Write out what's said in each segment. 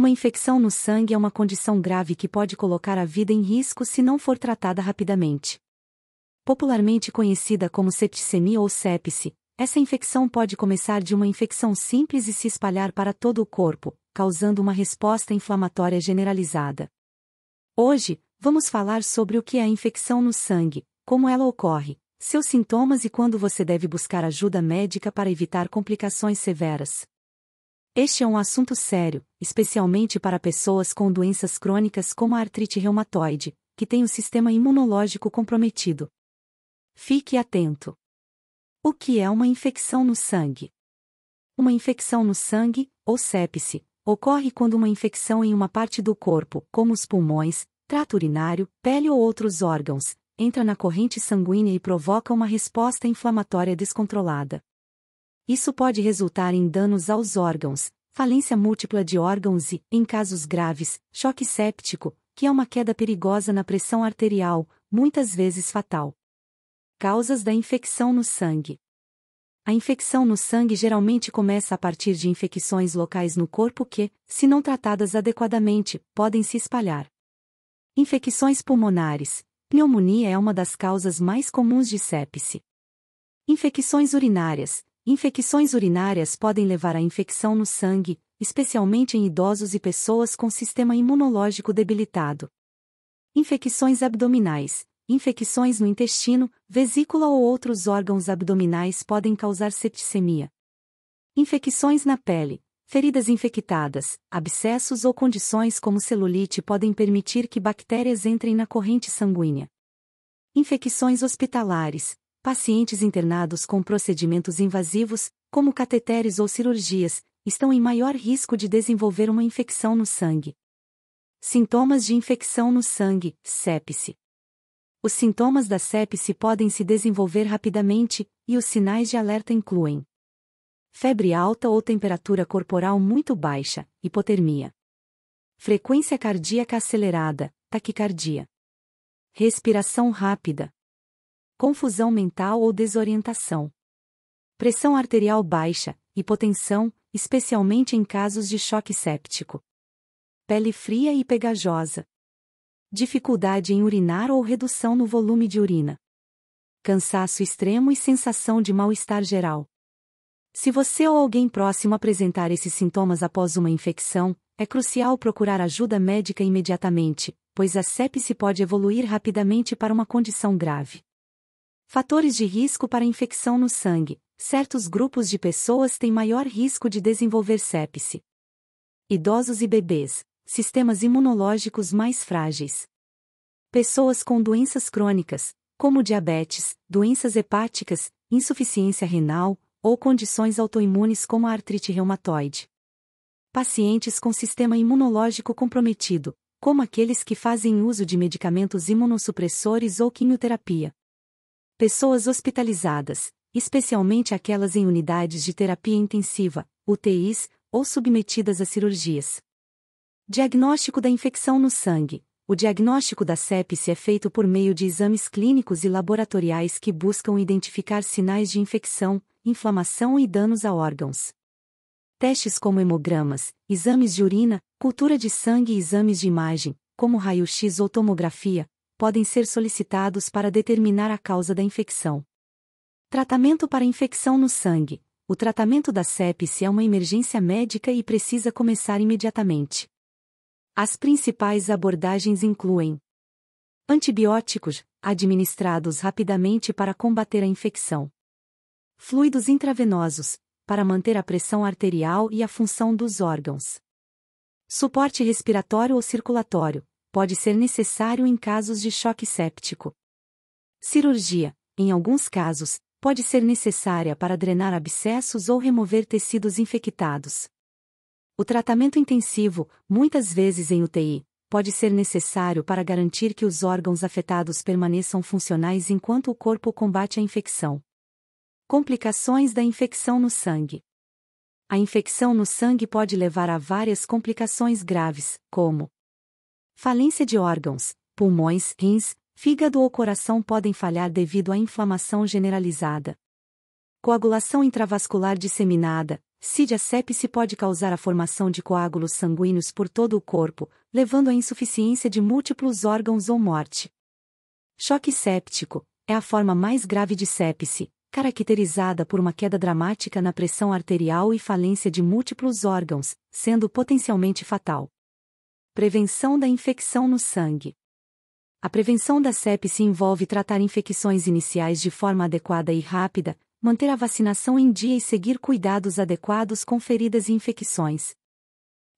Uma infecção no sangue é uma condição grave que pode colocar a vida em risco se não for tratada rapidamente. Popularmente conhecida como septicemia ou sepse, essa infecção pode começar de uma infecção simples e se espalhar para todo o corpo, causando uma resposta inflamatória generalizada. Hoje, vamos falar sobre o que é a infecção no sangue, como ela ocorre, seus sintomas e quando você deve buscar ajuda médica para evitar complicações severas. Este é um assunto sério, especialmente para pessoas com doenças crônicas como a artrite reumatoide, que tem o sistema imunológico comprometido. Fique atento. O que é uma infecção no sangue? Uma infecção no sangue, ou sepse, ocorre quando uma infecção em uma parte do corpo, como os pulmões, trato urinário, pele ou outros órgãos, entra na corrente sanguínea e provoca uma resposta inflamatória descontrolada. Isso pode resultar em danos aos órgãos, falência múltipla de órgãos e, em casos graves, choque séptico, que é uma queda perigosa na pressão arterial, muitas vezes fatal. Causas da infecção no sangue. A infecção no sangue geralmente começa a partir de infecções locais no corpo que, se não tratadas adequadamente, podem se espalhar. Infecções pulmonares. Pneumonia é uma das causas mais comuns de sepse. Infecções urinárias. Infecções urinárias podem levar à infecção no sangue, especialmente em idosos e pessoas com sistema imunológico debilitado. Infecções abdominais, infecções no intestino, vesícula ou outros órgãos abdominais podem causar septicemia. Infecções na pele, feridas infectadas, abscessos ou condições como celulite podem permitir que bactérias entrem na corrente sanguínea. Infecções hospitalares, Pacientes internados com procedimentos invasivos, como cateteres ou cirurgias, estão em maior risco de desenvolver uma infecção no sangue. Sintomas de infecção no sangue, sepse. Os sintomas da sepse podem se desenvolver rapidamente, e os sinais de alerta incluem febre alta ou temperatura corporal muito baixa, hipotermia, frequência cardíaca acelerada, taquicardia, respiração rápida, confusão mental ou desorientação. Pressão arterial baixa, hipotensão, especialmente em casos de choque séptico. Pele fria e pegajosa. Dificuldade em urinar ou redução no volume de urina. Cansaço extremo e sensação de mal-estar geral. Se você ou alguém próximo apresentar esses sintomas após uma infecção, é crucial procurar ajuda médica imediatamente, pois a sepse pode evoluir rapidamente para uma condição grave. Fatores de risco para infecção no sangue. Certos grupos de pessoas têm maior risco de desenvolver sepse. Idosos e bebês, sistemas imunológicos mais frágeis. Pessoas com doenças crônicas, como diabetes, doenças hepáticas, insuficiência renal ou condições autoimunes como a artrite reumatoide. Pacientes com sistema imunológico comprometido, como aqueles que fazem uso de medicamentos imunossupressores ou quimioterapia Pessoas hospitalizadas, especialmente aquelas em unidades de terapia intensiva, UTIs, ou submetidas a cirurgias. Diagnóstico da infecção no sangue. O diagnóstico da sepse é feito por meio de exames clínicos e laboratoriais que buscam identificar sinais de infecção, inflamação e danos a órgãos. Testes como hemogramas, exames de urina, cultura de sangue e exames de imagem, como raio-x ou tomografia, podem ser solicitados para determinar a causa da infecção. Tratamento para infecção no sangue. O tratamento da sepse é uma emergência médica e precisa começar imediatamente. As principais abordagens incluem antibióticos, administrados rapidamente para combater a infecção, fluidos intravenosos, para manter a pressão arterial e a função dos órgãos, suporte respiratório ou circulatório, pode ser necessário em casos de choque séptico. Cirurgia, em alguns casos, pode ser necessária para drenar abscessos ou remover tecidos infectados. O tratamento intensivo, muitas vezes em UTI, pode ser necessário para garantir que os órgãos afetados permaneçam funcionais enquanto o corpo combate a infecção. Complicações da infecção no sangue. A infecção no sangue pode levar a várias complicações graves, como Falência de órgãos, pulmões, rins, fígado ou coração podem falhar devido à inflamação generalizada. Coagulação intravascular disseminada, CID a sepse pode causar a formação de coágulos sanguíneos por todo o corpo, levando à insuficiência de múltiplos órgãos ou morte. Choque séptico é a forma mais grave de sepse, caracterizada por uma queda dramática na pressão arterial e falência de múltiplos órgãos, sendo potencialmente fatal. Prevenção da infecção no sangue. A prevenção da sepse envolve tratar infecções iniciais de forma adequada e rápida, manter a vacinação em dia e seguir cuidados adequados com feridas e infecções.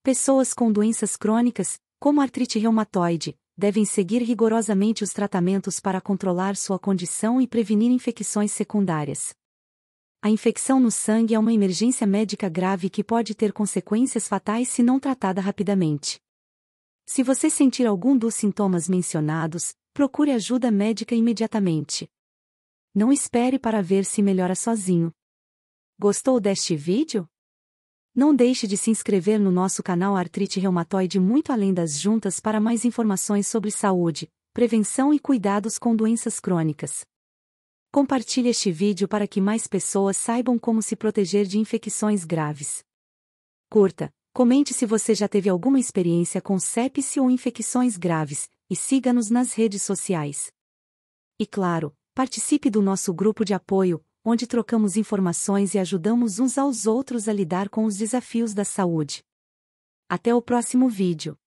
Pessoas com doenças crônicas, como artrite reumatoide, devem seguir rigorosamente os tratamentos para controlar sua condição e prevenir infecções secundárias. A infecção no sangue é uma emergência médica grave que pode ter consequências fatais se não tratada rapidamente. Se você sentir algum dos sintomas mencionados, procure ajuda médica imediatamente. Não espere para ver se melhora sozinho. Gostou deste vídeo? Não deixe de se inscrever no nosso canal Artrite Reumatoide muito além das juntas para mais informações sobre saúde, prevenção e cuidados com doenças crônicas. Compartilhe este vídeo para que mais pessoas saibam como se proteger de infecções graves. Curta, Comente se você já teve alguma experiência com sepse ou infecções graves, e siga-nos nas redes sociais. E claro, participe do nosso grupo de apoio, onde trocamos informações e ajudamos uns aos outros a lidar com os desafios da saúde. Até o próximo vídeo.